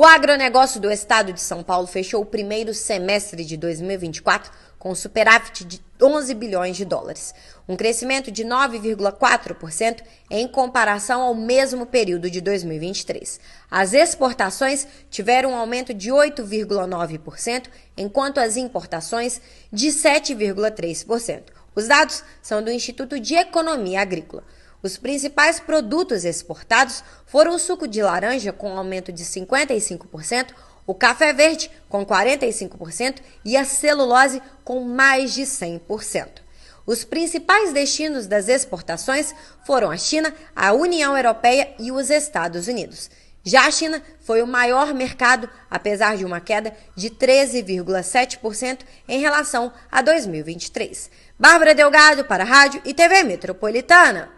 O agronegócio do estado de São Paulo fechou o primeiro semestre de 2024 com superávit de 11 bilhões de dólares, um crescimento de 9,4% em comparação ao mesmo período de 2023. As exportações tiveram um aumento de 8,9%, enquanto as importações de 7,3%. Os dados são do Instituto de Economia Agrícola. Os principais produtos exportados foram o suco de laranja, com aumento de 55%, o café verde, com 45%, e a celulose, com mais de 100%. Os principais destinos das exportações foram a China, a União Europeia e os Estados Unidos. Já a China foi o maior mercado, apesar de uma queda de 13,7% em relação a 2023. Bárbara Delgado para a Rádio e TV Metropolitana.